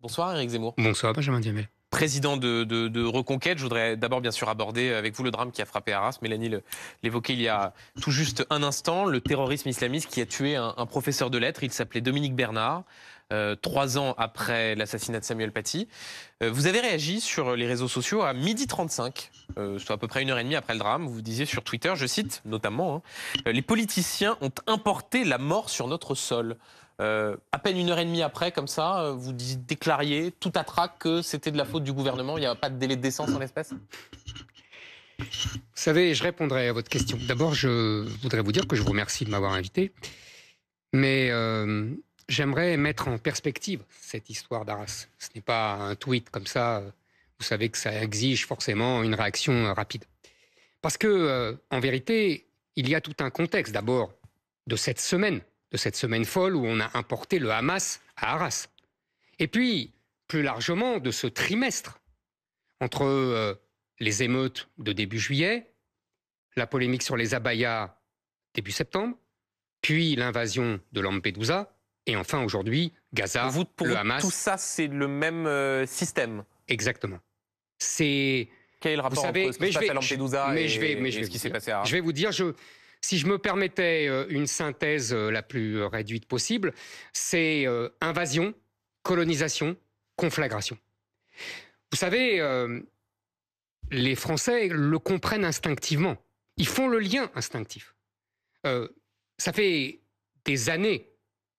Bonsoir Eric Zemmour. Bonsoir Benjamin Président de, de, de, Reconquête, je voudrais d'abord bien sûr aborder avec vous le drame qui a frappé Arras. Mélanie l'évoquait il y a tout juste un instant, le terrorisme islamiste qui a tué un, professeur de lettres. Il s'appelait Dominique Bernard. Euh, trois ans après l'assassinat de Samuel Paty. Euh, vous avez réagi sur les réseaux sociaux à midi 35, euh, soit à peu près une heure et demie après le drame. Vous disiez sur Twitter, je cite notamment, hein, les politiciens ont importé la mort sur notre sol. Euh, à peine une heure et demie après, comme ça, euh, vous déclariez tout à trac que c'était de la faute du gouvernement. Il n'y a pas de délai de décence en l'espèce Vous savez, je répondrai à votre question. D'abord, je voudrais vous dire que je vous remercie de m'avoir invité. Mais euh, j'aimerais mettre en perspective cette histoire d'Arras. Ce n'est pas un tweet comme ça. Vous savez que ça exige forcément une réaction rapide. Parce que, en vérité, il y a tout un contexte. D'abord, de cette semaine de cette semaine folle où on a importé le Hamas à Arras. Et puis, plus largement, de ce trimestre, entre euh, les émeutes de début juillet, la polémique sur les abayas début septembre, puis l'invasion de Lampedusa, et enfin aujourd'hui Gaza, le Hamas. Tout ça, c'est le même euh, système. Exactement. C'est. Quel est le rapport entre ce qui et, ce qui s'est passé à Arras Je vais vous dire, je, si je me permettais euh, une synthèse euh, la plus euh, réduite possible, c'est invasion, colonisation, conflagration. Vous savez, les Français le comprennent instinctivement. Ils font le lien instinctif. ça fait des années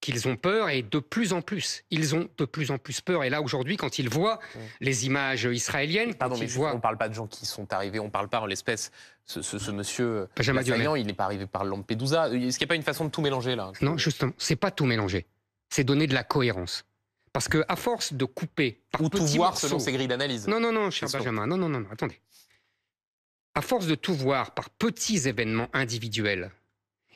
qu'ils ont peur et de plus en plus. Ils ont de plus en plus peur. Et là, aujourd'hui, quand ils voient les images israéliennes, Pardon, mais on ne parle pas de gens qui sont arrivés, on ne parle pas en l'espèce. Ce, ce, ce, ah. monsieur israélien. Euh, il n'est pas arrivé par Lampedusa. Euh, est-ce qu'il n'y a pas une façon de tout mélanger là Non, justement, c'est pas tout mélanger. C'est donner de la cohérence. Parce que à force de couper par ou tout voir selon ces grilles d'analyse. Non, non, non, cher Benjamin, non, non, non, attendez. À force de tout voir par petits événements individuels,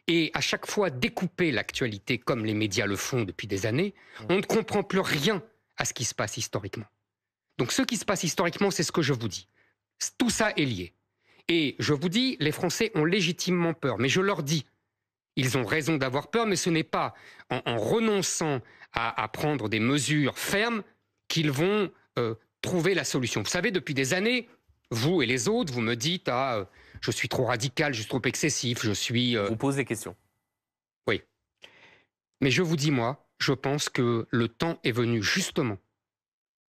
et à chaque fois découper l'actualité comme les médias le font depuis des années, mmh. on ne comprend plus rien à ce qui se passe historiquement. Donc ce qui se passe historiquement, c'est ce que je vous dis. Tout ça est lié. Et je vous dis, les Français ont légitimement peur, mais je leur dis, ils ont raison d'avoir peur, mais ce n'est pas en, renonçant à, prendre des mesures fermes qu'ils vont euh, trouver la solution. Vous savez, depuis des années, vous et les autres, vous me dites, à ah, euh, je suis trop radical, je suis trop excessif, je suis... Euh, vous posez des questions. Oui. Mais je vous dis, moi, je pense que le temps est venu justement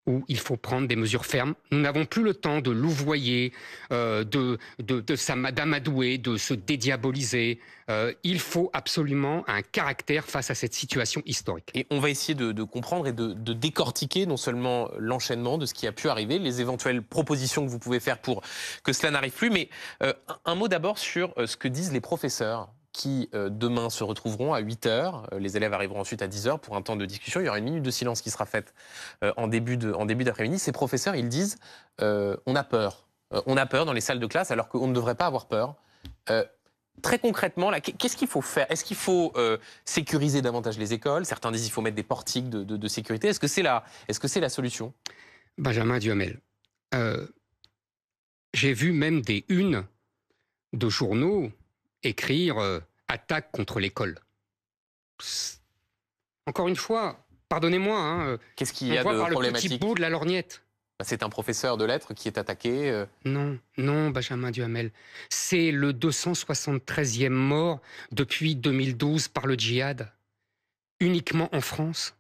où il faut prendre des mesures fermes. Nous n'avons plus le temps de louvoyer, euh, de, de, s'amadouer, de se dédiaboliser. Euh, il faut absolument un caractère face à cette situation historique. Et on va essayer de, comprendre et de, décortiquer non seulement l'enchaînement de ce qui a pu arriver, les éventuelles propositions que vous pouvez faire pour que cela n'arrive plus, mais euh, un mot d'abord sur euh, ce que disent les professeurs qui euh, demain se retrouveront à 8 h euh, Les élèves arriveront ensuite à 10 h pour un temps de discussion. Il y aura une minute de silence qui sera faite euh, en début de, d'après-midi. Ces professeurs, ils disent on a peur. on a peur dans les salles de classe alors qu'on ne devrait pas avoir peur. Très concrètement, qu'est-ce qu'il faut faire Est-ce qu'il faut sécuriser davantage les écoles Certains disent qu'il faut mettre des portiques de, sécurité. Est-ce que c'est la, est-ce que c'est la solution Benjamin Duhamel, j'ai vu même des unes de journaux écrire euh, attaque contre l'école. Encore une fois, pardonnez-moi. Hein, euh, Qu'est-ce qu'il y a de par le petit bout de la lorgnette. Bah, c'est un professeur de lettres qui est attaqué. Euh. Non, non, Benjamin Duhamel. C'est le 273e mort depuis 2012 par le djihad, uniquement en France.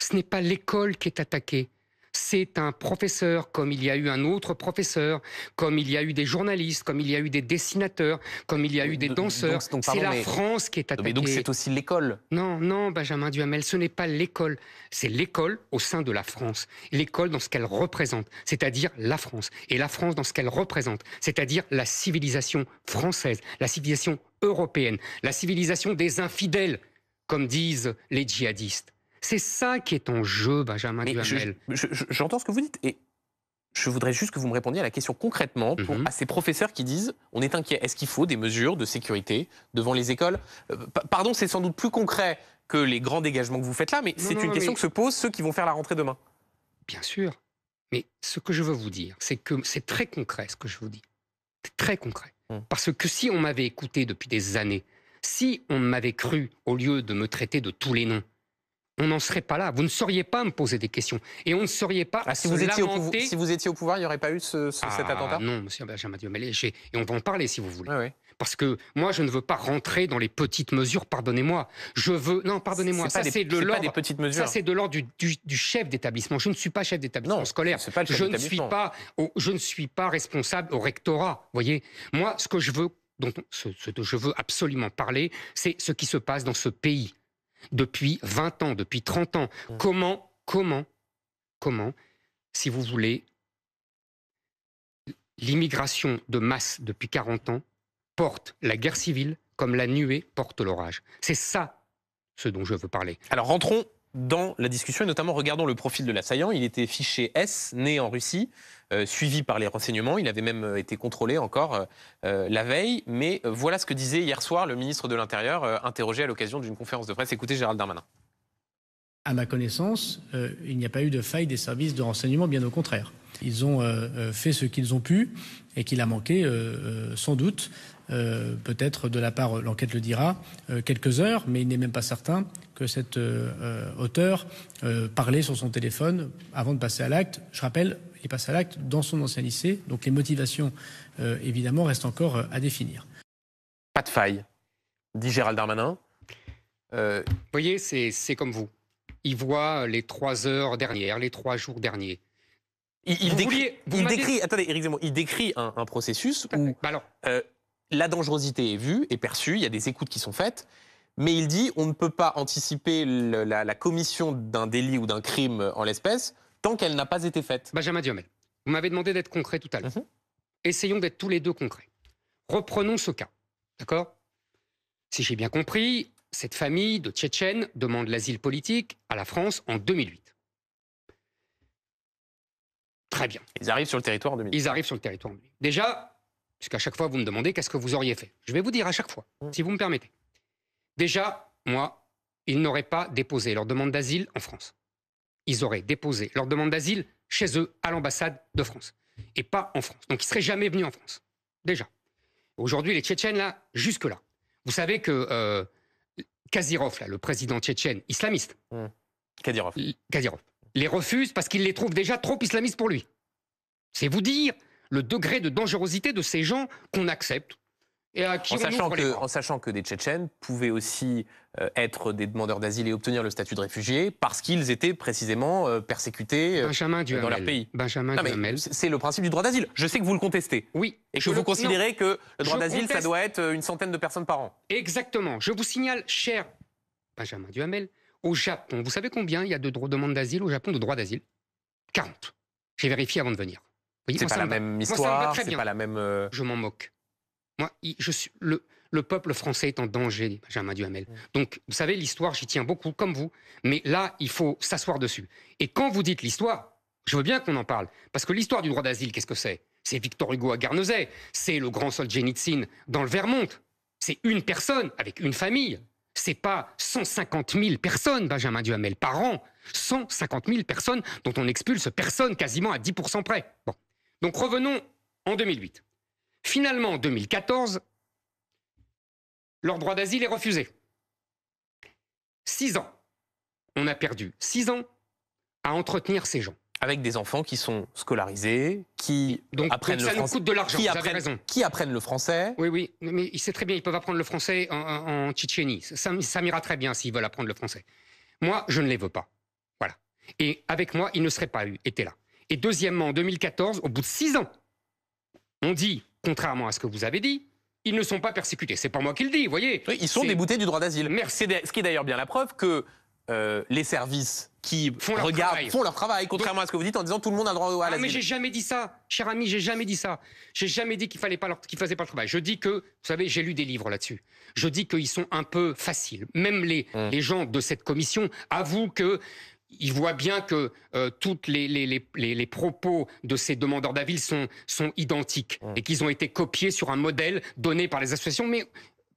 Ce n'est pas l'école qui est attaquée, c'est un professeur, comme il y a eu un autre professeur, comme il y a eu des journalistes, comme il y a eu des dessinateurs, comme il y a eu des danseurs. C'est la France qui est attaquée. Mais donc c'est aussi l'école. Non, non, Benjamin Duhamel, ce n'est pas l'école. C'est l'école au sein de la France. L'école dans ce qu'elle représente, c'est-à-dire la France. Et la France dans ce qu'elle représente, c'est-à-dire la civilisation française, la civilisation européenne, la civilisation des infidèles, comme disent les djihadistes. C'est ça qui est en jeu, Benjamin J'entends ce que vous dites et je voudrais juste que vous me répondiez à la question concrètement mhm. à ces professeurs qui disent on est inquiet. Est-ce qu'il faut des mesures de sécurité devant les écoles euh, Pardon, c'est sans doute plus concret que les grands dégagements que vous faites là, mais c'est une question que se posent ceux qui vont faire la rentrée demain. Bien sûr. Mais ce que je veux vous dire, c'est que c'est très concret ce que je vous dis. C'est très concret. Hmm. Parce que si on m'avait écouté depuis des années, si on m'avait cru au lieu de me traiter de tous les noms, on n'en serait pas là. Vous ne sauriez pas me poser des questions. Et on ne saurait pas ah, si, vous étiez au si vous étiez au pouvoir, il n'y aurait pas eu cet ah, attentat Non, monsieur Benjamin Diomelé. Et on va en parler si vous voulez. Parce que moi, je ne veux pas rentrer dans les petites mesures, pardonnez-moi. Je veux. Non, pardonnez-moi. Ça, c'est de l'ordre. Ça, c'est de l'ordre du, chef d'établissement. Je ne suis pas chef d'établissement scolaire. je, ne suis pas je ne suis pas responsable au rectorat. voyez Moi, ce que je veux, dont, ce que je veux absolument parler, c'est ce qui se passe dans ce pays depuis 20 ans, depuis 30 ans. Comment, comment, comment, si vous voulez, l'immigration de masse depuis 40 ans porte la guerre civile comme la nuée porte l'orage. C'est ça ce dont je veux parler. Alors rentrons dans la discussion, et notamment regardons le profil de l'assaillant. Il était fiché S, né en Russie, euh, suivi par les renseignements. Il avait même euh, été contrôlé encore euh, la veille. Mais voilà ce que disait hier soir le ministre de l'Intérieur, interrogé à l'occasion d'une conférence de presse. Écoutez Gérald Darmanin. À ma connaissance, il n'y a pas eu de faille des services de renseignement, bien au contraire. Ils ont fait ce qu'ils ont pu et qu'il a manqué sans doute euh, peut-être de la part, l'enquête le dira, euh, quelques heures, mais il n'est même pas certain que cet euh, auteur parlait sur son téléphone avant de passer à l'acte. Je rappelle, il passe à l'acte dans son ancien lycée, donc les motivations, évidemment, restent encore à définir. Pas de faille, dit Gérald Darmanin. vous voyez, c'est comme vous. Il voit les trois heures dernières, les trois jours derniers. Il, décrit, il décrit, attendez, il décrit un, processus où bah, alors, la dangerosité est vue et perçue, il y a des écoutes qui sont faites, mais il dit on ne peut pas anticiper la, commission d'un délit ou d'un crime en l'espèce tant qu'elle n'a pas été faite. Benjamin Diomel, vous m'avez demandé d'être concret tout à l'heure. Mhm. Essayons d'être tous les deux concrets. Reprenons ce cas, d'accord Si j'ai bien compris, cette famille de Tchétchènes demande l'asile politique à la France en 2008. Très bien. Ils arrivent sur le territoire en 2008. Ils arrivent sur le territoire en 2008. Déjà, puisqu'à chaque fois, vous me demandez qu'est-ce que vous auriez fait. Je vais vous dire à chaque fois, si vous me permettez. Déjà, moi, ils n'auraient pas déposé leur demande d'asile en France. Ils auraient déposé leur demande d'asile chez eux, à l'ambassade de France, et pas en France. Donc, ils ne seraient jamais venus en France, déjà. Aujourd'hui, les Tchétchènes, là, jusque-là. Vous savez que euh, là, le président tchétchène islamiste, mmh. les refuse parce qu'il les trouve déjà trop islamistes pour lui. C'est vous dire le degré de dangerosité de ces gens qu'on accepte. Et à qui en, sachant que, en sachant que des Tchétchènes pouvaient aussi euh, être des demandeurs d'asile et obtenir le statut de réfugié parce qu'ils étaient précisément euh, persécutés euh, dans leur pays. Benjamin C'est le principe du droit d'asile. Je sais que vous le contestez. Oui. Et que vous considérez que le droit d'asile, ça doit être une centaine de personnes par an. Exactement. Je vous signale, cher Benjamin Duhamel, au Japon, vous savez combien il y a de demandes d'asile au Japon de droit d'asile 40. J'ai vérifié avant de venir. C'est pas, la même histoire, pas la même. Je m'en moque. Moi, je suis le, le peuple français est en danger, Benjamin Duhamel. Donc, vous savez, l'histoire, j'y tiens beaucoup, comme vous. Mais là, il faut s'asseoir dessus. Et quand vous dites l'histoire, je veux bien qu'on en parle. Parce que l'histoire du droit d'asile, qu'est-ce que c'est C'est Victor Hugo à Guernesey. C'est le grand Solzhenitsyn dans le Vermont. C'est une personne avec une famille. C'est pas 150 000 personnes, Benjamin Duhamel, par an. 150 000 personnes dont on expulse personne quasiment à 10% près. Bon, donc revenons en 2008. Finalement, en 2014, leur droit d'asile est refusé. Six ans. On a perdu six ans à entretenir ces gens. Avec des enfants qui sont scolarisés, qui apprennent le français. nous coûte de l'argent, qui, apprennent, qui apprennent le français. Oui, oui, mais il sait très bien, ils peuvent apprendre le français en, Tchétchénie. Ça, m'ira très bien s'ils veulent apprendre le français. Moi, je ne les veux pas. Voilà. Et avec moi, ils ne seraient pas été là. Et deuxièmement, en 2014, au bout de six ans, on dit, contrairement à ce que vous avez dit, ils ne sont pas persécutés. C'est pas moi qui le dis, vous voyez. ils sont déboutés du droit d'asile. Merci. Ce qui est d'ailleurs bien la preuve que euh, les services qui font leur regardent, travail. font leur travail, contrairement à ce que vous dites en disant tout le monde a droit à ah, l'asile. Non, mais j'ai jamais dit ça, cher ami, j'ai jamais dit ça. J'ai jamais dit qu'ils fallait pas faisaient pas le travail. Je dis que, vous savez, j'ai lu des livres là-dessus. Je dis qu'ils sont un peu faciles. Même les, hum. les gens de cette commission avouent que il voit bien que euh, toutes tous les, les, les, les, propos de ces demandeurs d'avis sont, sont identiques et qu'ils ont été copiés sur un modèle donné par les associations. Mais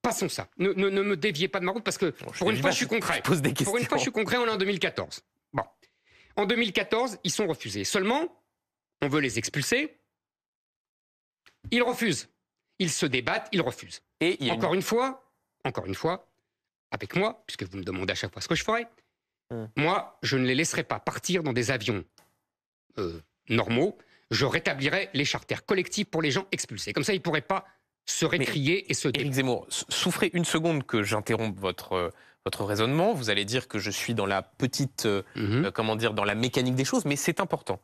passons ça. Ne, ne, me déviez pas de ma route parce que pour une fois, je suis concret. Pour une fois, je suis concret. On est en 2014. Bon, en 2014, ils sont refusés. Seulement, on veut les expulser. Ils refusent. Ils se débattent. Ils refusent. Et encore une... fois, encore une fois, avec moi, puisque vous me demandez à chaque fois ce que je ferai. Hein. Moi, je ne les laisserai pas partir dans des avions euh, normaux. Je rétablirai les charters collectifs pour les gens expulsés. Comme ça, ils ne pourraient pas se récrier et se... Éric Zemmour, souffrez une seconde que j'interrompe votre... Euh, votre raisonnement. Vous allez dire que je suis dans la petite, euh, mhm. comment dire, dans la mécanique des choses, mais c'est important.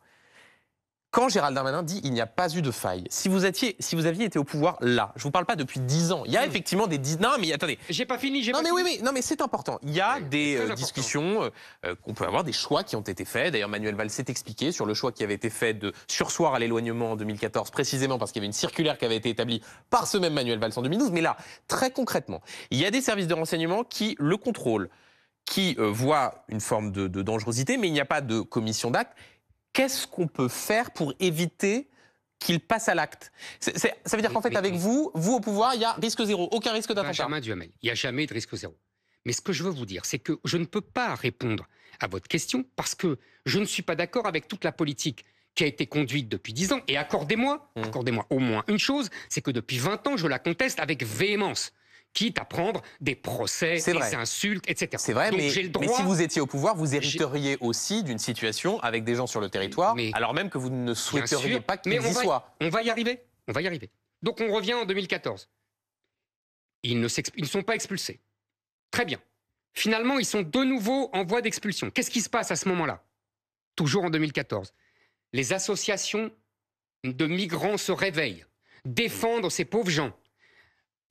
Quand Gérald Darmanin dit il n'y a pas eu de faille, si vous, aviez été au pouvoir là, je vous parle pas depuis dix ans, il y a hmm. effectivement des Non mais attendez. J'ai pas fini, j'ai non, mais fini. Oui, mais, non mais c'est important. Il y a des euh, discussions euh, euh, qu'on peut avoir, des choix qui ont été faits. D'ailleurs Manuel Valls s'est expliqué sur le choix qui avait été fait de sursoir à l'éloignement en 2014, précisément parce qu'il y avait une circulaire qui avait été établie par ce même Manuel Valls en 2012. Mais là, très concrètement, il y a des services de renseignement qui le contrôlent qui voient voit une forme de, de dangerosité, mais il n'y a pas de commission d'acte qu'est-ce qu'on peut faire pour éviter qu'il passe à l'acte. ça veut dire qu'en fait, avec vous, vous au pouvoir, il y a risque zéro, aucun risque d'attentat. il n'y a jamais de risque zéro. Mais ce que je veux vous dire, c'est que je ne peux pas répondre à votre question parce que je ne suis pas d'accord avec toute la politique qui a été conduite depuis 10 ans. Et accordez-moi, mmh. accordez-moi au moins une chose, c'est que depuis 20 ans, je la conteste avec véhémence quitte à prendre des procès, des insultes, etc. C'est vrai, mais, si vous étiez au pouvoir, vous hériteriez aussi d'une situation avec des gens sur le territoire, alors même que vous ne souhaiteriez pas qu'ils y soient. On va y arriver, on va y arriver. Donc on revient en 2014. Ils ne, ils ne sont pas expulsés. Très bien. Finalement, ils sont de nouveau en voie d'expulsion. Qu'est-ce qui se passe à ce moment-là Toujours en 2014. Les associations de migrants se réveillent, défendent ces pauvres gens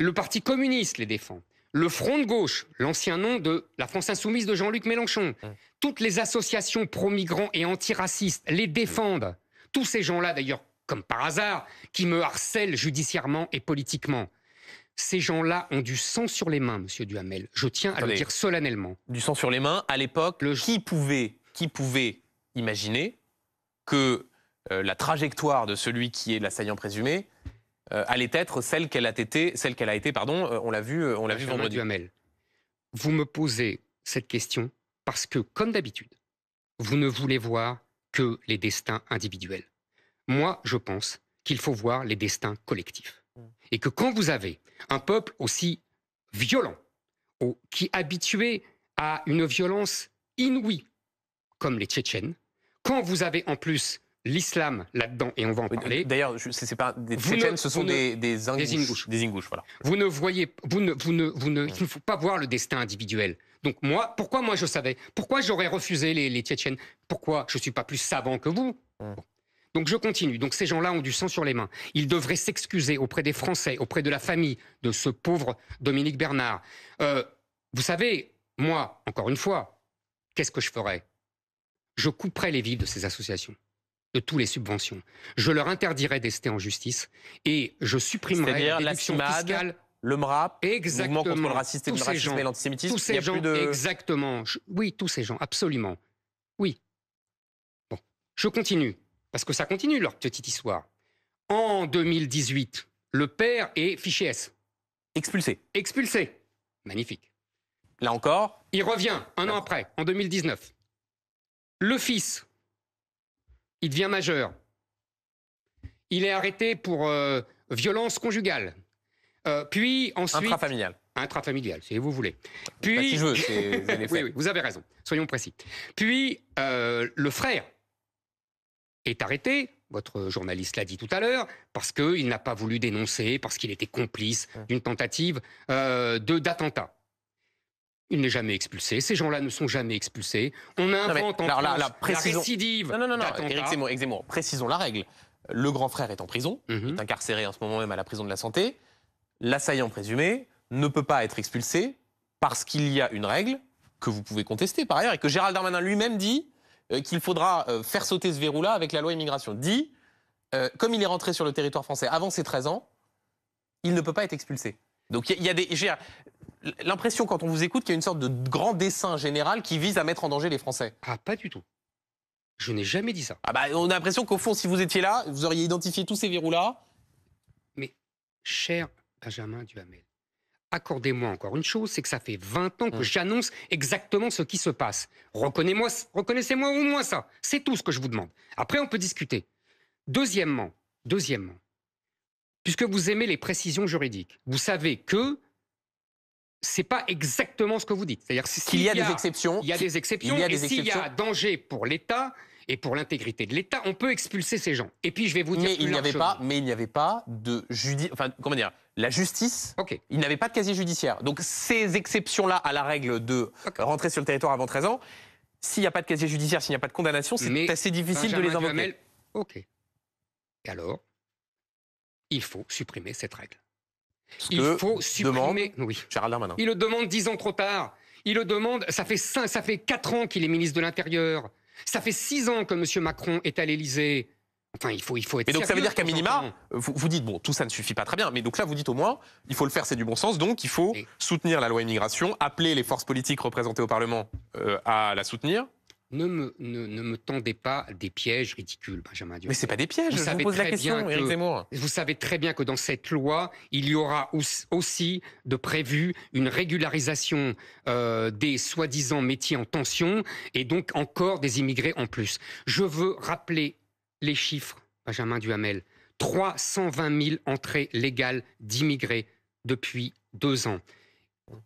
le Parti communiste les défend. Le Front de gauche, l'ancien nom de la France insoumise de Jean-Luc Mélenchon. Toutes les associations pro-migrants et antiracistes les défendent. Tous ces gens-là, d'ailleurs, comme par hasard, qui me harcèlent judiciairement et politiquement. Ces gens-là ont du sang sur les mains, monsieur Duhamel. Je tiens à le dire solennellement. Du sang sur les mains, à l'époque, qui, pouvait, imaginer que euh, la trajectoire de celui qui est l'assaillant présumé euh, allait être celle qu'elle a été, celle qu'elle a été, pardon, euh, on l'a vu, euh, on l'a vu vous me posez cette question parce que, comme d'habitude, vous ne voulez voir que les destins individuels. Moi, je pense qu'il faut voir les destins collectifs. Et que quand vous avez un peuple aussi violent, qui habitué à une violence inouïe, comme les Tchétchènes, quand vous avez en plus l'islam là-dedans, et on va en parler. D'ailleurs, c'est pas des Tchétchènes, ce sont des, des, ingouches, Vous ne voyez, vous il ne faut pas voir le destin individuel. Donc moi, pourquoi moi je savais Pourquoi j'aurais refusé les, Tchétchènes Pourquoi je ne suis pas plus savant que vous Donc je continue. Donc ces gens-là ont du sang sur les mains. Ils devraient s'excuser auprès des Français, auprès de la famille de ce pauvre Dominique Bernard. Euh, vous savez, moi, encore une fois, qu'est-ce que je ferais Je couperais les vies de ces associations de tous les subventions. Je leur interdirai d'ester en justice et je supprimerai les fiscale. Le MRAP, exactement, mouvement contre le racisme, et l'antisémitisme. Tous ces gens, de... exactement. oui, tous ces gens, absolument. Oui. Bon, je continue parce que ça continue leur petite histoire. En 2018, le père est fiché S. Expulsé. Expulsé. Magnifique. Là encore. Il revient un an après, en 2019. Le fils il devient majeur. Il est arrêté pour euh, violence conjugale. Euh, puis ensuite. Intrafamilial. Intrafamilial, si vous voulez. Puis. vous, oui, oui, vous avez raison, soyons précis. Puis euh, le frère est arrêté, votre journaliste l'a dit tout à l'heure, parce qu'il n'a pas voulu dénoncer, parce qu'il était complice hum. d'une tentative d'attentat il n'est jamais expulsé. Ces gens-là ne sont jamais expulsés. On invente la, la, Non, non, non, Zemmour, précisons la règle. Le grand frère est en prison, mhm. est incarcéré en ce moment même à la prison de la santé. L'assaillant présumé ne peut pas être expulsé parce qu'il y a une règle que vous pouvez contester par ailleurs et que Gérald Darmanin lui-même dit euh, qu'il faudra euh, faire sauter ce verrou-là avec la loi immigration. Dit, euh, comme il est rentré sur le territoire français avant ses 13 ans, il ne peut pas être expulsé. Donc il y, a des l'impression quand on vous écoute qu'il y a une sorte de grand dessin général qui vise à mettre en danger les Français. Ah, pas du tout. Je n'ai jamais dit ça. Ah bah, on a l'impression qu'au fond, si vous étiez là, vous auriez identifié tous ces verrous-là. Mais, cher Benjamin Duhamel, accordez-moi encore une chose, c'est que ça fait 20 ans que hum. j'annonce exactement ce qui se passe. reconnaissez-moi au moins ça. C'est tout ce que je vous demande. Après, on peut discuter. Deuxièmement, deuxièmement, puisque vous aimez les précisions juridiques, vous savez que c'est pas exactement ce que vous dites. C'est-à-dire s'il y, a des exceptions, il y a des exceptions, y a s'il y a danger pour l'État et pour l'intégrité de l'État, on peut expulser ces gens. Et puis je vais vous dire mais il n'y avait pas, mais il n'y avait pas de enfin comment dire, la justice. Ok. Il n'avait pas de casier judiciaire. Donc ces exceptions-là à la règle de rentrer sur le territoire avant 13 ans, s'il n'y a pas de casier judiciaire, s'il n'y a pas de condamnation, c'est assez difficile de les invoquer. ok. Et alors, il faut supprimer cette règle il faut supprimer. Il le demande dix ans trop tard. Il le demande. Ça fait ça fait quatre ans qu'il est ministre de l'Intérieur. Ça fait six ans que M. Macron est à l'Élysée. Enfin, il faut, il faut être. Et donc, ça veut dire qu'à minima, vous, dites, bon, tout ça ne suffit pas très bien, mais donc là, vous dites au moins, il faut le faire, c'est du bon sens, donc il faut soutenir la loi immigration, appeler les forces politiques représentées au Parlement euh, à la soutenir, ne me, ne, tendez pas des pièges ridicules, Benjamin Duhamel. Mais c'est pas des pièges, vous je pose la question, Éric Zemmour. Vous savez très bien que dans cette loi, il y aura aussi de prévu une régularisation euh, des soi-disant métiers en tension et donc encore des immigrés en plus. Je veux rappeler les chiffres, Benjamin Duhamel. 320 000 entrées légales d'immigrés depuis deux ans.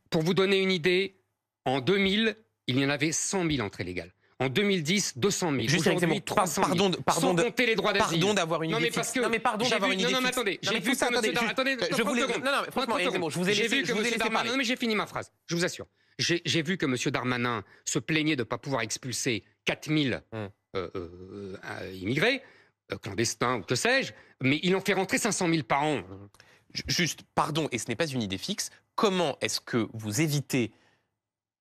Pour vous donner une idée, en 2000, il y en avait 100 000 entrées légales. En 2010, 200 000. Juste exactement. 300 000. Pardon, pardon, les droits d'asile. Pardon d'avoir une idée. Non mais non mais pardon d'avoir une idée. Non non mais attendez, j'ai vu ça. Attendez, attendez, je voulais. Non non, franchement, je vous ai laissé. J'ai vu que Darmanin. Non mais j'ai fini ma phrase. Je vous assure. J'ai vu que M. Darmanin se plaignait de ne pas pouvoir expulser 4 000 hum. euh, euh, euh, immigrés clandestins ou que sais-je, mais il en fait rentrer 500 000 par an. Hum. Juste, pardon, et ce n'est pas une idée fixe. Comment est-ce que vous évitez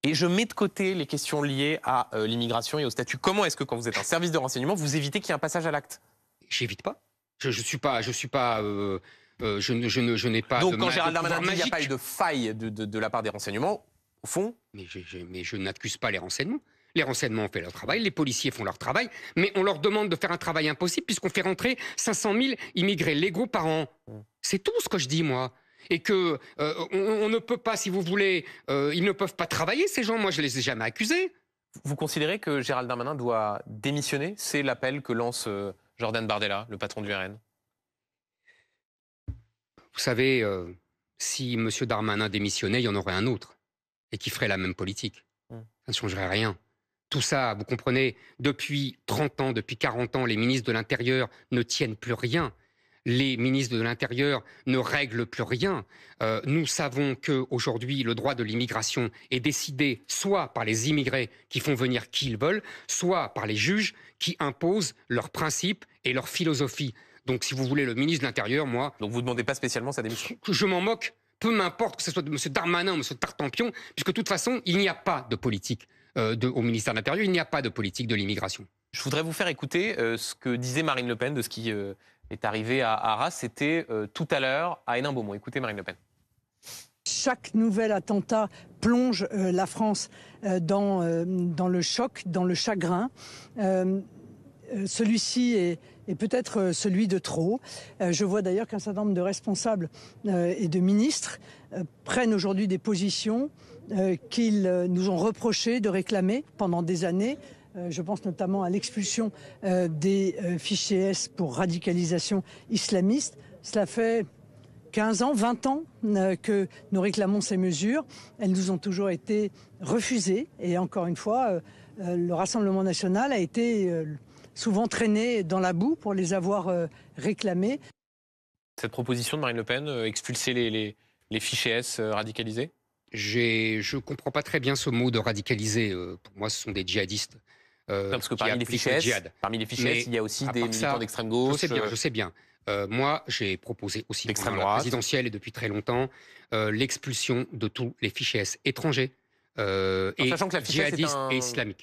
et je mets de côté les questions liées à euh, l'immigration et au statut. Comment est-ce que quand vous êtes un service de renseignement, vous évitez qu'il y ait un passage à l'acte J'évite pas. Je ne suis pas... Je suis pas euh, euh, je, je, n'ai pas. Donc, de quand Gérald Darmanin dit qu'il n'y a pas de faille de, la part des renseignements, au fond. Mais je, n'accuse pas les renseignements. Les renseignements ont fait leur travail, les policiers font leur travail, mais on leur demande de faire un travail impossible puisqu'on fait rentrer 500 000 immigrés légaux par an. Mm. C'est tout ce que je dis, moi et que euh, on, ne peut pas, si vous voulez, euh, ils ne peuvent pas travailler ces gens. Moi, je les ai jamais accusés. Vous considérez que Gérald Darmanin doit démissionner C'est l'appel que lance euh, Jordan Bardella, le patron du RN. Vous savez, si M. Darmanin démissionnait, il y en aurait un autre et qui ferait la même politique. Hmm. Ça ne changerait rien. Tout ça, vous comprenez, depuis 30 ans, depuis 40 ans, les ministres de l'Intérieur ne tiennent plus rien les ministres de l'Intérieur ne règlent plus rien. Euh, nous savons que aujourd'hui le droit de l'immigration est décidé soit par les immigrés qui font venir qui ils veulent, soit par les juges qui imposent leurs principes et leur philosophie. Donc si vous voulez le ministre de l'Intérieur, moi... Donc vous ne demandez pas spécialement sa démission Je m'en moque. Peu m'importe que ce soit de M. Darmanin ou M. Tartampion, puisque de toute façon, il n'y a pas de politique euh, de, au ministère de l'Intérieur, il n'y a pas de politique de l'immigration. Je voudrais vous faire écouter euh, ce que disait Marine Le Pen de ce qui est arrivé à Arras. C'était euh, tout à l'heure à hénin Écoutez Marine Le Pen. Chaque nouvel attentat plonge euh, la France euh, dans, dans le choc, dans le chagrin. Celui-ci est, peut-être celui de trop. Je vois d'ailleurs qu'un certain nombre de responsables et de ministres prennent aujourd'hui des positions qu'ils nous ont reprochées de réclamer pendant des années euh, je pense notamment à l'expulsion euh, des euh, fichiers S pour radicalisation islamiste. Cela fait 15 ans, 20 ans que nous réclamons ces mesures. Elles nous ont toujours été refusées. Et encore une fois, le Rassemblement national a été souvent traîné dans la boue pour les avoir réclamées. Cette proposition de Marine Le Pen, expulser les, fichiers S radicalisés Je ne comprends pas très bien ce mot de radicaliser. Pour moi, ce sont des djihadistes. Euh, parce que parmi les, fichiers, parmi les il y a aussi des militants d'extrême gauche. Euh, je sais bien, je sais bien. moi, j'ai proposé aussi pendant la présidentielle et depuis très longtemps euh, l'expulsion de tous les fichiers étrangers euh, et sachant que la djihadistes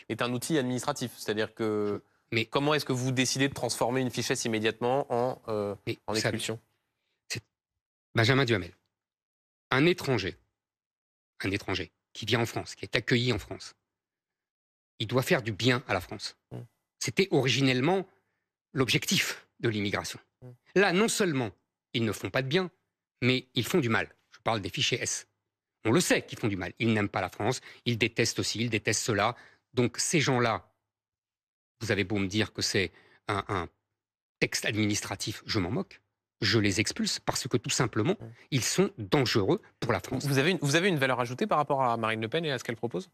Est un outil administratif, c'est-à-dire que mais comment est-ce que vous décidez de transformer une fichesse immédiatement en, en expulsion Benjamin Duhamel, un étranger, un étranger qui vient en France, qui est accueilli en France, il doit faire du bien à la France. Mm. C'était originellement l'objectif de l'immigration. Mm. Là, non seulement ils ne font pas de bien, mais ils font du mal. Je parle des fichiers S. On le sait qu'ils font du mal. Ils n'aiment pas la France, ils détestent aussi, ils détestent cela. Donc ces gens-là, vous avez beau me dire que c'est un, texte administratif, je m'en moque je les expulse parce que tout simplement, mm. ils sont dangereux pour la France. vous avez une valeur ajoutée par rapport à Marine Le Pen et à ce qu'elle propose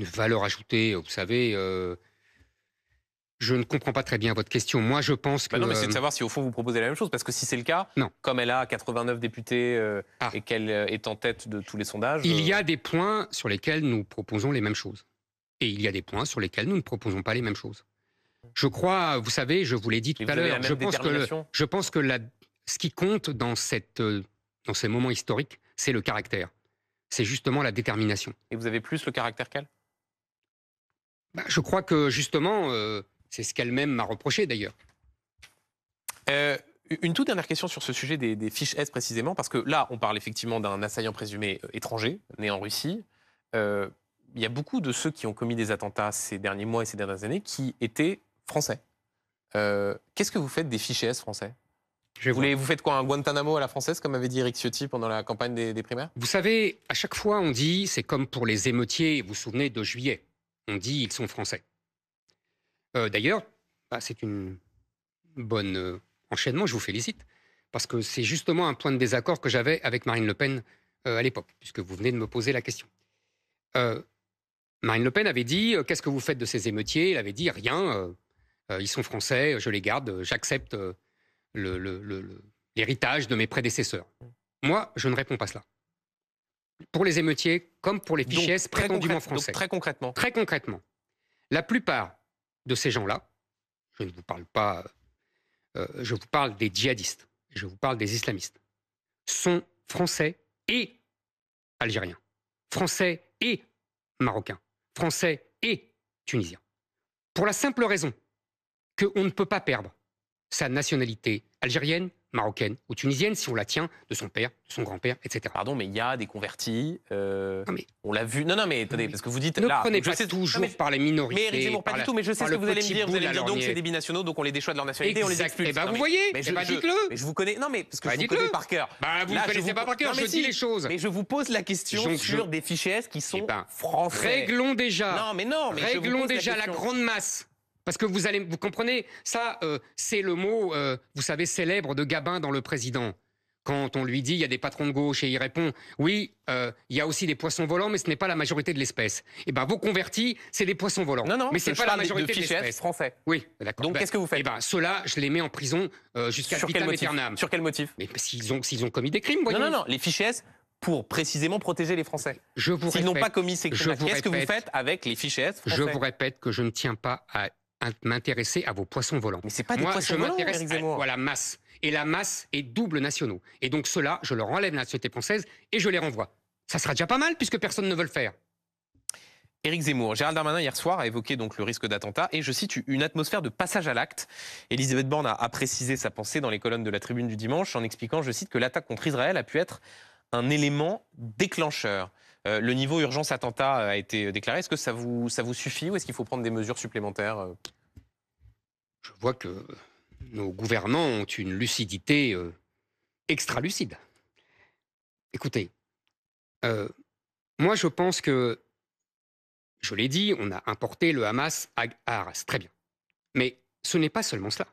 une valeur ajoutée. Vous savez, euh, je ne comprends pas très bien votre question. Moi, je pense bah que. non, mais c'est de euh, savoir si au fond vous proposez la même chose, parce que si c'est le cas, non. comme elle a 89 députés euh, ah. et qu'elle est en tête de tous les sondages. Il y a des points sur lesquels nous proposons les mêmes choses. Et il y a des points sur lesquels nous ne proposons pas les mêmes choses. Je crois, vous savez, je vous l'ai dit tout à l'heure, je, pense que je pense que ce qui compte dans, cette, dans ces moments historiques, c'est le caractère. C'est justement la détermination. Et vous avez plus le caractère qu'elle bah, je crois que justement, euh, c'est ce qu'elle-même m'a reproché d'ailleurs. Euh, une toute dernière question sur ce sujet des, fiches S précisément, parce que là, on parle effectivement d'un assaillant présumé euh, étranger, né en Russie. il y a beaucoup de ceux qui ont commis des attentats ces derniers mois et ces dernières années qui étaient français. Qu'est-ce que vous faites des fiches S français je vous, vous, faites quoi Un Guantanamo à la française, comme avait dit Eric Ciotti pendant la campagne des, des primaires Vous savez, à chaque fois, on dit, c'est comme pour les émeutiers, vous vous souvenez de juillet on dit ils sont français. Euh, d'ailleurs, bah, c'est une bonne euh, enchaînement, je vous félicite, parce que c'est justement un point de désaccord que j'avais avec Marine Le Pen euh, à l'époque, puisque vous venez de me poser la question. Marine Le Pen avait dit Qu'est-ce que vous faites de ces émeutiers Elle avait dit Rien, ils sont français, je les garde, j'accepte l'héritage de mes prédécesseurs. Moi, je ne réponds pas cela pour les émeutiers comme pour les fichiers prétendument français. très concrètement. Très concrètement. La plupart de ces gens-là, je ne vous parle pas, euh, euh, je vous parle des djihadistes, je vous parle des islamistes, sont français et algériens, français et marocains, français et tunisiens. Pour la simple raison qu'on ne peut pas perdre sa nationalité algérienne marocaine ou tunisienne si on la tient de son père, de son grand-père, etc. Pardon, mais il y a des convertis. Euh, on l'a vu. Non, non, mais attendez, parce que vous dites ne là. Prenez je pas sais, toujours par les minorités. Mais Zemmour, pas du tout. Mais je sais ce que vous allez me dire. Vous allez me dire donc c'est des binationaux, donc on les déchoit de leur nationalité, on les exclut. Eh bah, vous voyez. Mais je, eh ben, dites-le. je vous connais. Non, mais parce que bah, je vous connais par cœur. Bah vous ne connaissez pas par cœur. Je dis les choses. Mais je vous pose la question sur des fichiers qui sont eh ben, français. Réglons déjà. Non, mais non. Réglons déjà la grande masse. Parce que vous allez, vous comprenez, ça, euh, c'est le mot, euh, vous savez, célèbre de Gabin dans Le Président. Quand on lui dit, il y a des patrons de gauche, et il répond, oui, euh, il y a aussi des poissons volants, mais ce n'est pas la majorité de l'espèce. Eh ben, vos convertis, c'est des poissons volants. Non, non, mais c'est pas la majorité de, de l'espèce. français. Oui, d'accord. Donc, ben, qu'est-ce que vous faites Eh ben, ceux-là, je les mets en prison jusqu'à vitam Sur quel motif Mais s'ils ont, ont commis des crimes, Non, non, non, les fichiers S, pour précisément protéger les Français. Je vous S'ils n'ont pas commis ces crimes, qu'est-ce que vous faites avec les fichiers français Je vous répète que je ne tiens pas à m'intéresser à vos poissons volants. Mais c'est pas des Moi, poissons je m'intéresse à, la masse. Et la masse est double nationaux. Et donc cela, je leur enlève la société française et je les renvoie. Ça sera déjà pas mal puisque personne ne veut le faire. Éric Zemmour, Gérald Darmanin hier soir a évoqué donc le risque d'attentat et je cite une atmosphère de passage à l'acte. Elisabeth Borne a, précisé sa pensée dans les colonnes de la Tribune du dimanche en expliquant, je cite, que l'attaque contre Israël a pu être un élément déclencheur. Euh, le niveau urgence attentat euh, a été déclaré. Est-ce que ça vous, ça vous suffit ou est-ce qu'il faut prendre des mesures supplémentaires euh Je vois que nos gouvernants ont une lucidité extra-lucide. Écoutez, moi je pense que, je l'ai dit, on a importé le Hamas à Arras, très bien. Mais ce n'est pas seulement cela.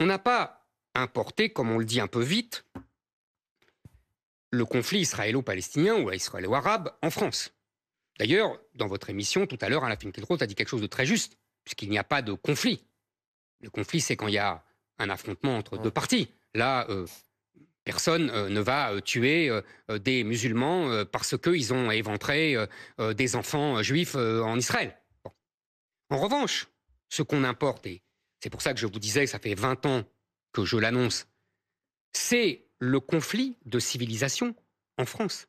On n'a pas importé, comme on le dit un peu vite, le conflit israélo-palestinien ou israélo-arabe en France. D'ailleurs, dans votre émission tout à l'heure, Alain tu a dit quelque chose de très juste, puisqu'il n'y a pas de conflit. Le conflit, c'est quand il y a un affrontement entre deux parties. Là, euh, personne euh, ne va euh, tuer des musulmans parce qu'ils ont éventré des enfants juifs en Israël. En revanche, ce qu'on importe, et c'est pour ça que je vous disais que ça fait 20 ans que je l'annonce, c'est le conflit de civilisation en France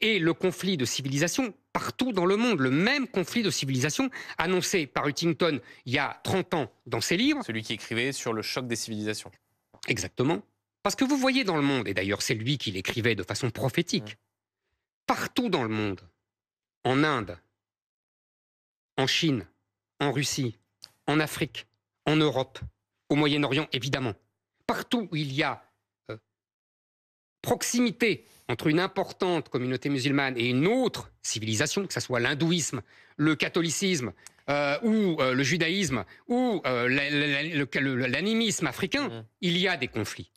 et le conflit de civilisation partout dans le monde, le même conflit de civilisation annoncé par Huntington il y a 30 ans dans ses livres. Celui qui écrivait sur le choc des civilisations. Exactement. Parce que vous voyez dans le monde, et d'ailleurs c'est lui qui l'écrivait de façon prophétique, partout dans le monde, en Inde, en Chine, en Russie, en Afrique, en Europe, au Moyen-Orient évidemment, partout où il y a proximité entre une importante communauté musulmane et une autre civilisation, que ce soit l'hindouisme, le catholicisme euh, ou euh, le judaïsme ou euh, l'animisme africain, mmh. il y a des conflits.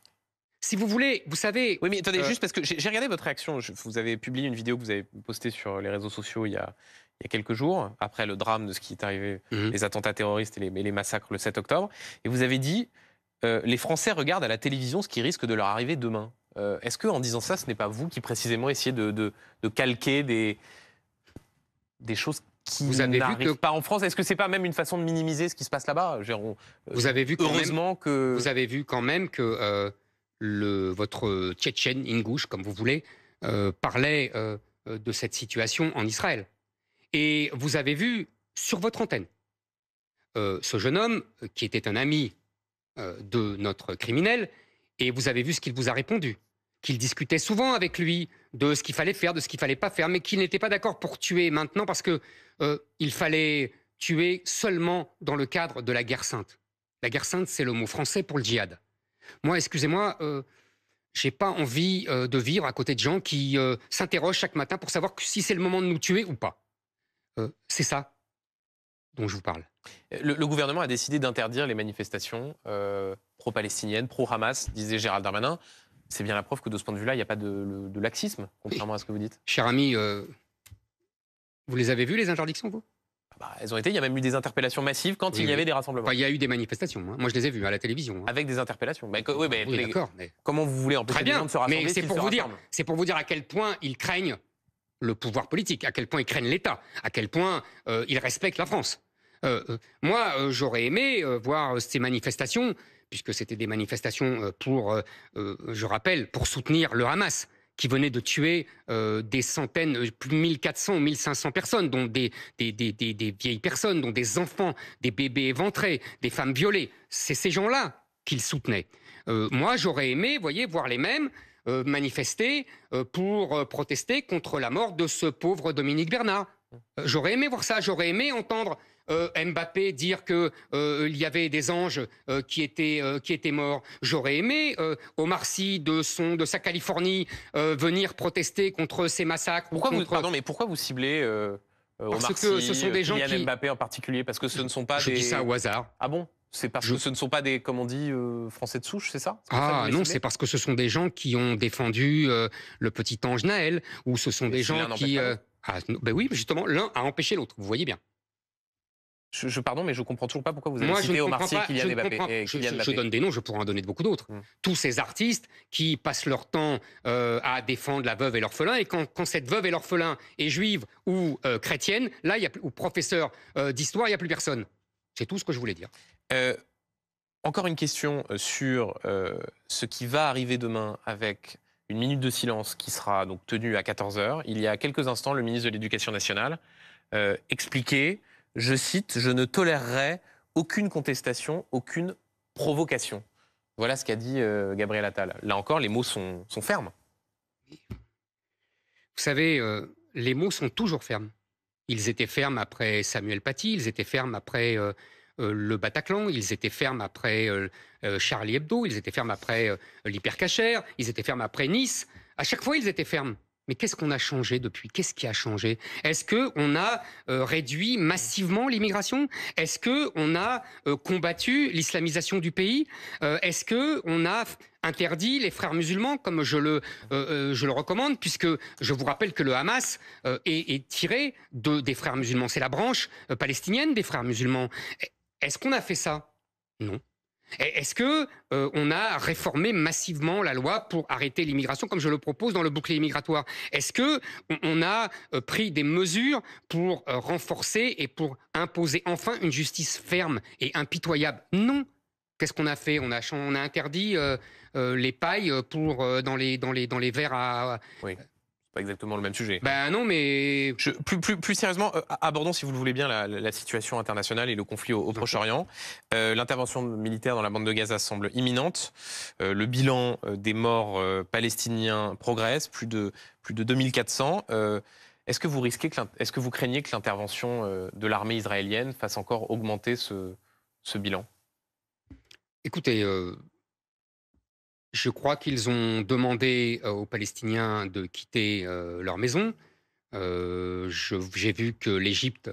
Si vous voulez, vous savez. Oui, mais attendez, euh, juste parce que j'ai regardé votre réaction. vous avez publié une vidéo que vous avez postée sur les réseaux sociaux il y a, il y a quelques jours, après le drame de ce qui est arrivé, mmh. les attentats terroristes et les, et les, massacres le 7 octobre. Et vous avez dit les Français regardent à la télévision ce qui risque de leur arriver demain. Euh, est-ce que en disant ça, ce n'est pas vous qui précisément essayez de, calquer des, choses qui n'arrivent que... pas en France Est-ce que c'est pas même une façon de minimiser ce qui se passe là-bas euh, Vous avez vu heureusement que vous avez vu quand même que euh, votre Tchétchène, Ingouche, comme vous voulez, parlait de cette situation en Israël. Et vous avez vu sur votre antenne ce jeune homme qui était un ami de notre criminel, et vous avez vu ce qu'il vous a répondu qu'il discutait souvent avec lui de ce qu'il fallait faire, de ce qu'il fallait pas faire, mais qu'il n'était pas d'accord pour tuer maintenant parce que euh, il fallait tuer seulement dans le cadre de la guerre sainte. La guerre sainte, c'est le mot français pour le djihad. Moi, excusez-moi, euh, j'ai pas envie euh, de vivre à côté de gens qui euh, s'interrogent chaque matin pour savoir si c'est le moment de nous tuer ou pas. c'est ça dont je vous parle. Le, le gouvernement a décidé d'interdire les manifestations pro-palestiniennes, pro-Hamas, disait Gérald Darmanin. C'est bien la preuve que de ce point de vue-là, il n'y a pas de, laxisme, contrairement à ce que vous dites. Cher ami, euh, vous les avez vues, les interdictions, vous ah bah, elles ont été. Il y a même eu des interpellations massives quand il y avait des rassemblements. il y a eu des manifestations. Hein. Moi, je les ai vues à la télévision. Hein. Avec des interpellations. Ah, oui, d'accord. Comment vous voulez en Très bien, les gens Mais c'est pour vous dire. C'est pour vous dire à quel point ils craignent le pouvoir politique, à quel point ils craignent l'État, à quel point euh, ils respectent la France. Euh, moi, j'aurais aimé voir ces manifestations puisque c'était des manifestations euh, pour, euh, euh, je rappelle, pour soutenir le Hamas qui venait de tuer des centaines, plus de 1400 ou 1500 personnes, dont des, vieilles personnes, dont des enfants, des bébés éventrés, des femmes violées. C'est ces gens-là qu'ils soutenaient. moi, j'aurais aimé, voyez, voir les mêmes manifester pour protester contre la mort de ce pauvre Dominique Bernard. J'aurais aimé voir ça, j'aurais aimé entendre euh, Mbappé dire que euh, y avait des anges euh, qui étaient qui étaient morts. J'aurais aimé Omar Sy de son de sa Californie venir protester contre ces massacres. Pourquoi vous, mais pourquoi vous ciblez Omar Sy, que ce sont des gens Mbappé en particulier parce que ce ne sont pas Je dis ça au hasard. Ah bon c'est parce que ce ne sont pas des, comme on dit, Français de souche, c'est ça Ah non, c'est parce que ce sont des gens qui ont défendu le petit ange Naël, ou ce sont des gens qui... Ah, ben oui, justement, l'un a empêché l'autre, vous voyez bien. Je, pardon, mais je comprends toujours pas pourquoi vous avez cité Omar Sy, Kylian Mbappé. je, donne des noms, je pourrais en donner beaucoup d'autres. Mm. Tous ces artistes qui passent leur temps euh, à défendre la veuve et l'orphelin, et quand, quand, cette veuve et l'orphelin est juive ou euh, chrétienne, là, y a, ou professeur euh, d'histoire, il n'y a plus personne. C'est tout ce que je voulais dire. encore une question sur ce qui va arriver demain avec une minute de silence qui sera donc tenue à 14h. Il y a quelques instants, le ministre de l'Éducation nationale expliquait je cite, je ne tolérerai aucune contestation, aucune provocation. Voilà ce qu'a dit euh, Gabriel Attal. Là encore, les mots sont, fermes. Vous savez, euh, les mots sont toujours fermes. Ils étaient fermes après Samuel Paty, ils étaient fermes après euh, le Bataclan, ils étaient fermes après Charlie Hebdo, ils étaient fermes après l'hypercacher ils étaient fermes après Nice. À chaque fois, ils étaient fermes. Mais qu'est-ce qu'on a changé depuis Qu'est-ce qui a changé Est-ce que on a euh, réduit massivement l'immigration Est-ce que on a euh, combattu l'islamisation du pays euh, Est-ce que on a interdit les frères musulmans, comme je le, je le recommande, puisque je vous rappelle que le Hamas est, est, tiré de, des frères musulmans. C'est la branche palestinienne des frères musulmans. Est-ce qu'on a fait ça Non. Est-ce que euh, on a réformé massivement la loi pour arrêter l'immigration, comme je le propose dans le bouclier migratoire Est-ce que on, a euh, pris des mesures pour euh, renforcer et pour imposer enfin une justice ferme et impitoyable Non. Qu'est-ce qu'on a fait on a, interdit les pailles pour dans les dans les verres à exactement le même sujet. Ben non, mais Je, plus, plus, plus sérieusement, euh, abordons si vous le voulez bien la, situation internationale et le conflit au, Proche-Orient. Euh, l'intervention militaire dans la bande de Gaza semble imminente. Euh, le bilan des morts palestiniens progresse, plus de plus de 2400. Est-ce que vous risquez est-ce que vous craignez que l'intervention de l'armée israélienne fasse encore augmenter ce, ce bilan Écoutez, je crois qu'ils ont demandé euh, aux Palestiniens de quitter euh, leur maison. Euh, j'ai vu que l'Égypte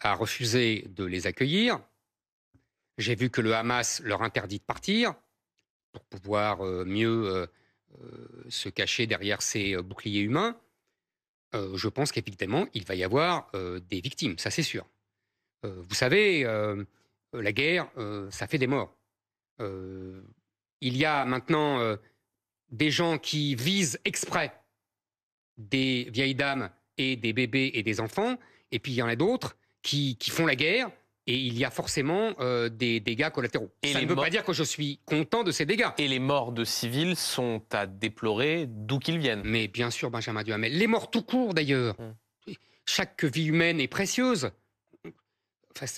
a refusé de les accueillir. J'ai vu que le Hamas leur interdit de partir pour pouvoir mieux se cacher derrière ses boucliers humains. je pense qu'effectivement, il va y avoir des victimes, ça c'est sûr. vous savez, la guerre, ça fait des morts. Il y a maintenant euh, des gens qui visent exprès des vieilles dames et des bébés et des enfants, et puis il y en a d'autres qui, font la guerre et il y a forcément euh, des dégâts collatéraux. Et Ça ne veut pas dire que je suis content de ces dégâts. Et les morts de civils sont à déplorer d'où qu'ils viennent. Mais bien sûr, Benjamin Duhamel. Les morts tout court, d'ailleurs. Hum. Chaque vie humaine est précieuse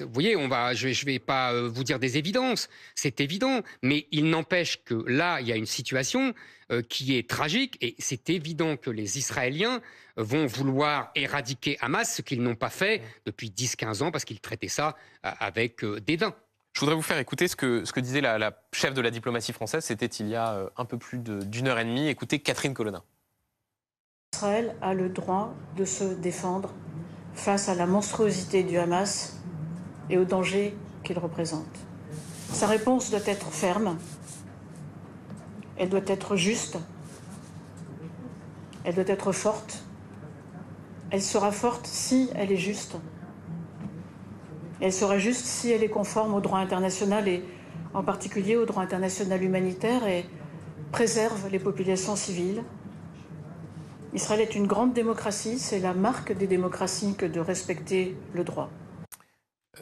vous voyez, on va, je ne vais pas euh, vous dire des évidences, c'est évident, mais il n'empêche que là, il y a une situation euh, qui est tragique et c'est évident que les Israéliens euh, vont vouloir éradiquer Hamas, ce qu'ils n'ont pas fait depuis 10-15 ans parce qu'ils traitaient ça avec dédain. Je voudrais vous faire écouter ce que, ce que disait la, la chef de la diplomatie française, c'était il y a un peu plus d'une heure et demie. Écoutez Catherine Colonna. Israël a le droit de se défendre face à la monstruosité du Hamas et aux danger qu'il représente. Sa réponse doit être ferme, elle doit être juste, elle doit être forte. Elle sera forte si elle est juste. Elle sera juste si elle est conforme au droit international et en particulier au droit international humanitaire et préserve les populations civiles. Israël est une grande démocratie, c'est la marque des démocraties que de respecter le droit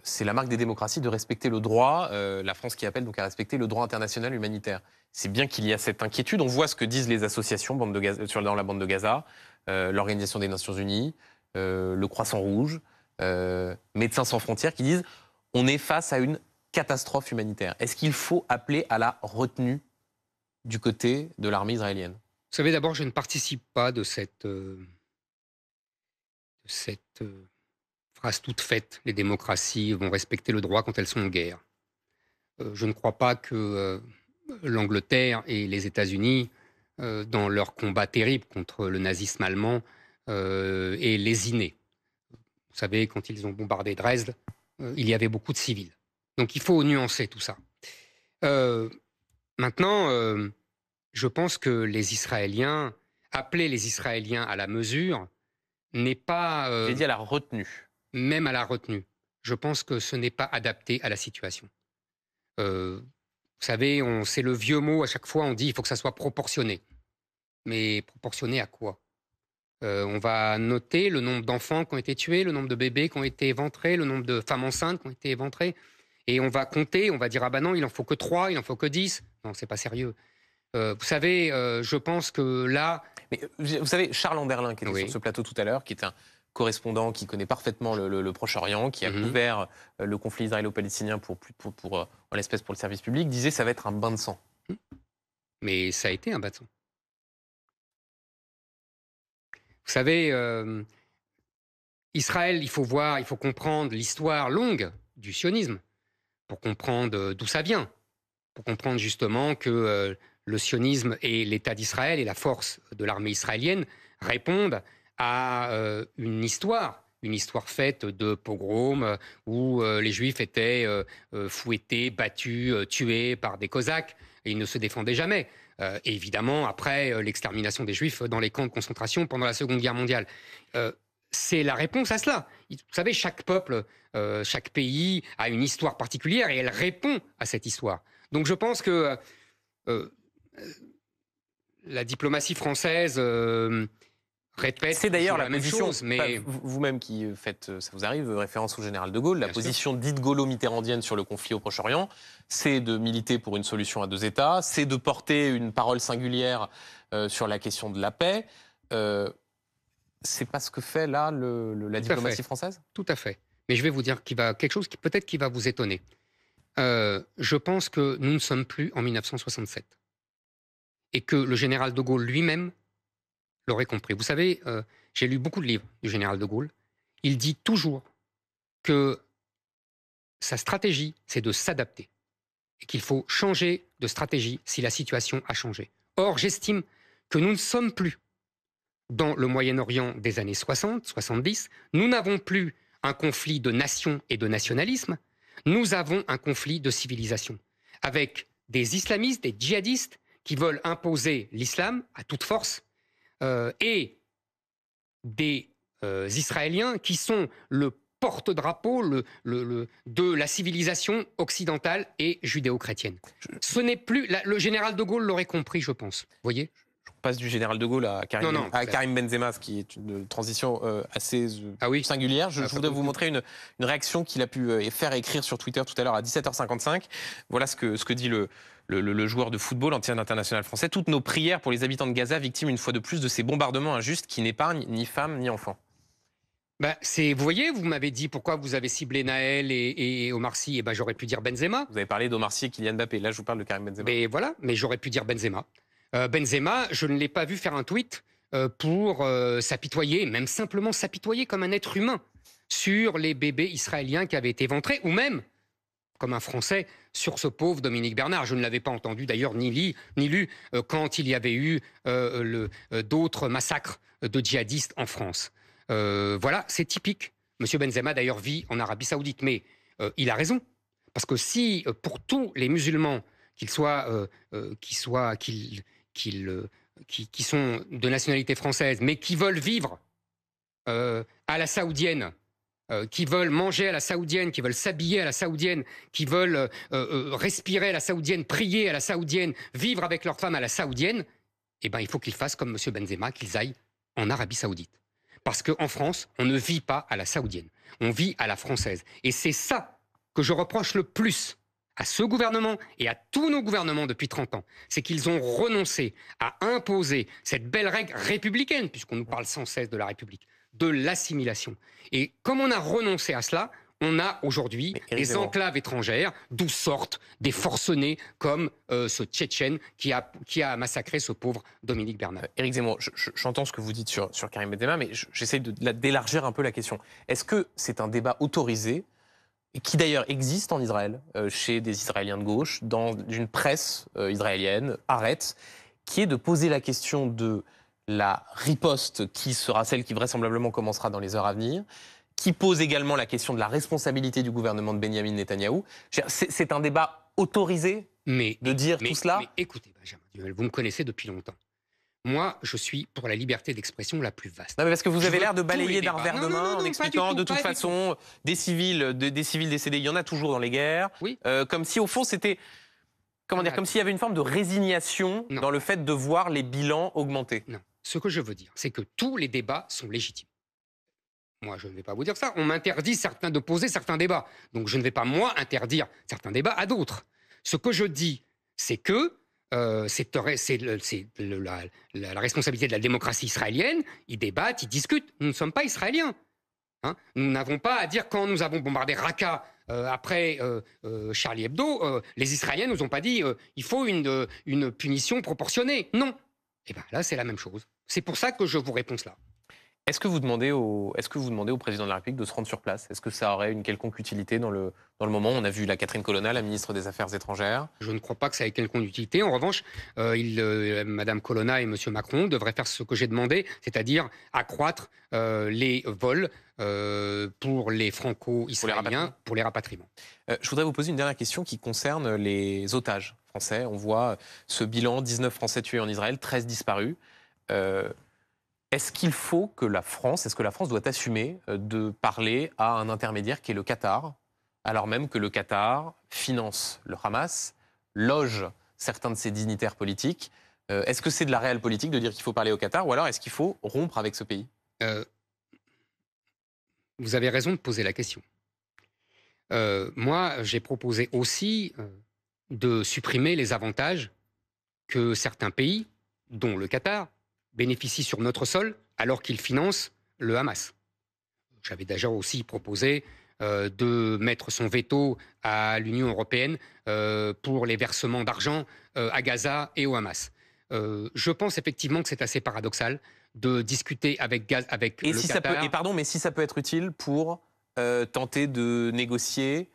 c'est la marque des démocraties de respecter le droit, euh, la France qui appelle donc à respecter le droit international humanitaire. C'est bien qu'il y a cette inquiétude, on voit ce que disent les associations euh, sur, dans la bande de Gaza, euh, l'Organisation des Nations Unies, le Croissant Rouge, Médecins sans frontières qui disent on est face à une catastrophe humanitaire. Est-ce qu'il faut appeler à la retenue du côté de l'armée israélienne Vous savez, d'abord, je ne participe pas de cette... De cette Phrase toute faite, les démocraties vont respecter le droit quand elles sont en guerre. Euh, je ne crois pas que euh, l'Angleterre et les États-Unis, euh, dans leur combat terrible contre le nazisme allemand, aient lésiné. Vous savez, quand ils ont bombardé Dresde, il y avait beaucoup de civils. Donc il faut nuancer tout ça. maintenant, je pense que les Israéliens, appeler les Israéliens à la mesure, n'est pas. J'ai dit à la retenue même à la retenue, je pense que ce n'est pas adapté à la situation. Euh, vous savez, c'est le vieux mot, à chaque fois on dit il faut que ça soit proportionné. Mais proportionné à quoi euh, On va noter le nombre d'enfants qui ont été tués, le nombre de bébés qui ont été éventrés, le nombre de femmes enceintes qui ont été éventrées. Et on va compter, on va dire ah ben non, il en faut que trois, il en faut que dix, Non, c'est pas sérieux. Euh, vous savez, je pense que là, vous savez, Charles Anderlin, qui était sur ce plateau tout à l'heure, qui est un correspondant qui connaît parfaitement le, Proche-Orient, qui a mhm. couvert euh, le conflit israélo-palestinien pour, euh, en l'espèce pour le service public, disait ça va être un bain de sang. Hmm. Mais ça a été un bain de sang. Vous savez, euh, Israël, il faut voir, il faut comprendre l'histoire longue du sionisme pour comprendre d'où ça vient, pour comprendre justement que le sionisme et l'État d'Israël et la force de l'armée israélienne répondent à euh, une histoire une histoire faite de pogroms euh, où euh, les juifs étaient fouettés, battus, tués par des cosaques et ils ne se défendaient jamais. évidemment, après l'extermination des juifs dans les camps de concentration pendant la Seconde Guerre mondiale. C'est la réponse à cela. Vous savez, chaque peuple, chaque pays a une histoire particulière et elle répond à cette histoire. Donc je pense que la diplomatie française c'est d'ailleurs la, même chose. Mais... Vous-même qui euh, faites, euh, ça vous arrive, euh, référence au général de Gaulle, la position dite gaulo-mitterrandienne sur le conflit au Proche-Orient, c'est de militer pour une solution à deux États, c'est de porter une parole singulière sur la question de la paix. c'est pas ce que fait là la diplomatie française Tout à fait. Mais je vais vous dire va, quelque chose qui peut-être qui va vous étonner. je pense que nous ne sommes plus en 1967 et que le général de Gaulle lui-même compris. Vous savez, euh, j'ai lu beaucoup de livres du général de Gaulle. Il dit toujours que sa stratégie, c'est de s'adapter et qu'il faut changer de stratégie si la situation a changé. Or, j'estime que nous ne sommes plus dans le Moyen-Orient des années 60, 70. Nous n'avons plus un conflit de nations et de nationalisme. Nous avons un conflit de civilisation avec des islamistes, des djihadistes qui veulent imposer l'islam à toute force euh, et des euh, Israéliens qui sont le porte-drapeau le, le, de la civilisation occidentale et judéo-chrétienne. Ce n'est plus le général de Gaulle l'aurait compris, je pense. Vous voyez passe du général de Gaulle à Karim, Benzema, ce qui est une transition euh, assez ah singulière. Je, ah, voudrais vous montrer une, une réaction qu'il a pu faire écrire sur Twitter tout à l'heure à 17h55. Voilà ce que, ce que dit le, le, joueur de football, ancien international français. Toutes nos prières pour les habitants de Gaza, victimes une fois de plus de ces bombardements injustes qui n'épargnent ni femmes ni enfants. Ben, c'est, vous voyez, vous m'avez dit pourquoi vous avez ciblé Naël et, et Omar Sy. Et eh ben, j'aurais pu dire Benzema. Vous avez parlé d'Omar Sy et Kylian Mbappé. Là, je vous parle de Karim Benzema. Mais voilà, mais j'aurais pu dire Benzema. Euh, Benzema, je ne l'ai pas vu faire un tweet euh, pour euh, s'apitoyer, même simplement s'apitoyer comme un être humain sur les bébés israéliens qui avaient été ventrés, ou même comme un Français sur ce pauvre Dominique Bernard. Je ne l'avais pas entendu d'ailleurs ni, ni lu euh, quand il y avait eu euh, euh, d'autres massacres de djihadistes en France. voilà, c'est typique. Monsieur Benzema d'ailleurs vit en Arabie Saoudite, mais il a raison parce que si pour tous les musulmans, qu'ils soient, soient qui, sont de nationalité française, mais qui veulent vivre à la saoudienne euh, qui veulent manger à la saoudienne, qui veulent s'habiller à la saoudienne, qui veulent euh, euh, respirer à la saoudienne, prier à la saoudienne, vivre avec leur femme à la saoudienne, eh ben, il faut qu'ils fassent comme M. Benzema, qu'ils aillent en Arabie saoudite. Parce qu'en France, on ne vit pas à la saoudienne, on vit à la française. Et c'est ça que je reproche le plus à ce gouvernement et à tous nos gouvernements depuis 30 ans, c'est qu'ils ont renoncé à imposer cette belle règle républicaine, puisqu'on nous parle sans cesse de la République, de l'assimilation. Et comme on a renoncé à cela, on a aujourd'hui des enclaves étrangères d'où sortent des forcenés comme euh, ce Tchétchène qui a, qui a massacré ce pauvre Dominique Bernard. Euh, Éric Zemmour, j'entends ce que vous dites sur, sur Karim Benzema, mais j'essaie de d'élargir un peu la question. Est-ce que c'est un débat autorisé qui d'ailleurs existe en Israël, euh, chez des Israéliens de gauche, dans une presse israélienne, Arrête, qui est de poser la question de la riposte qui sera celle qui vraisemblablement commencera dans les heures à venir, qui pose également la question de la responsabilité du gouvernement de Benjamin Netanyahou. C'est un débat autorisé mais, de dire tout cela mais Écoutez, Benjamin vous me connaissez depuis longtemps. Moi, je suis pour la liberté d'expression la plus vaste. Non, mais parce que vous avez l'air de balayer d'un revers de main en expliquant de toute façon des civils, des civils décédés, il y en a toujours dans les guerres. Euh, comme si au fond c'était comment dire, comme s'il y avait une forme de résignation dans le fait de voir les bilans augmenter. Ce que je veux dire, c'est que tous les débats sont légitimes. Moi, je ne vais pas vous dire ça. On m'interdit certains de poser certains débats. Donc, je ne vais pas, moi, interdire certains débats à d'autres. Ce que je dis, c'est que euh, c'est la, responsabilité de la démocratie israélienne. Ils débattent, ils discutent. Nous ne sommes pas israéliens. Hein. nous n'avons pas à dire quand nous avons bombardé Raqqa euh, après euh, Charlie Hebdo, les Israéliens nous ont pas dit il faut une punition proportionnée. Non, et eh bien là, c'est la même chose. C'est pour ça que je vous réponds cela. Est-ce que, vous demandez au, président de la République de se rendre sur place Est-ce que ça aurait une quelconque utilité dans le, dans le moment On a vu la Catherine Colonna, la ministre des Affaires étrangères. Je ne crois pas que ça ait quelconque utilité. En revanche, Mme euh, euh, Madame Colonna et Monsieur Macron devraient faire ce que j'ai demandé, c'est-à-dire accroître euh, les vols pour les franco-israéliens, pour les rapatriements. je voudrais vous poser une dernière question qui concerne les otages français. On voit ce bilan 19 Français tués en Israël, 13 disparus. Est-ce qu'il faut que la France, est-ce que la France doit assumer euh, de parler à un intermédiaire qui est le Qatar, alors même que le Qatar finance le Hamas, loge certains de ses dignitaires politiques euh, Est-ce que c'est de la réelle politique de dire qu'il faut parler au Qatar ou alors est-ce qu'il faut rompre avec ce pays euh, Vous avez raison de poser la question. moi, j'ai proposé aussi de supprimer les avantages que certains pays, dont le Qatar, bénéficient sur notre sol alors qu'ils financent le Hamas. J'avais déjà aussi proposé euh, de mettre son veto à l'Union européenne euh, pour les versements d'argent euh, à Gaza et au Hamas. je pense effectivement que c'est assez paradoxal de discuter avec, Gaza, avec et le si Qatar. Ça et pardon, mais si ça peut être utile pour tenter de négocier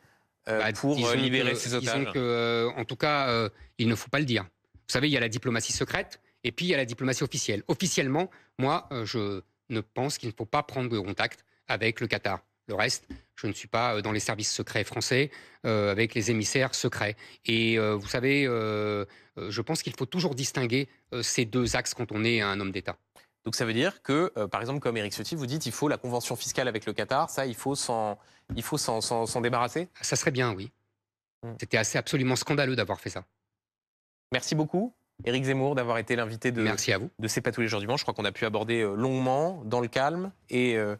bah, pour libérer ces otages. en tout cas, il ne faut pas le dire. Vous savez, il y a la diplomatie secrète et puis, il y a la diplomatie officielle. Officiellement, moi, euh, je ne pense qu'il ne faut pas prendre contact avec le Qatar. Le reste, je ne suis pas euh, dans les services secrets français, euh, avec les émissaires secrets. Et vous savez, je pense qu'il faut toujours distinguer ces deux axes quand on est un homme d'État. Donc ça veut dire que, par exemple, comme Eric Ciotti, vous dites il faut la convention fiscale avec le Qatar, ça, il faut s'en, il faut s'en débarrasser Ça serait bien, oui. Hmm. C'était assez absolument scandaleux d'avoir fait ça. Merci beaucoup. Éric Zemmour d'avoir été l'invité de, C'est pas tous les jours Je crois qu'on a pu aborder euh, longuement, dans le calme et euh,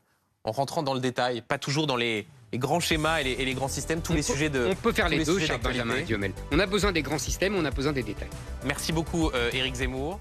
en rentrant dans le détail, pas toujours dans les, grands schémas et les, grands systèmes, tous les sujets de. On peut faire les, deux, Diomel. On a besoin des grands systèmes, on a besoin des détails. Merci beaucoup, euh, Éric Zemmour.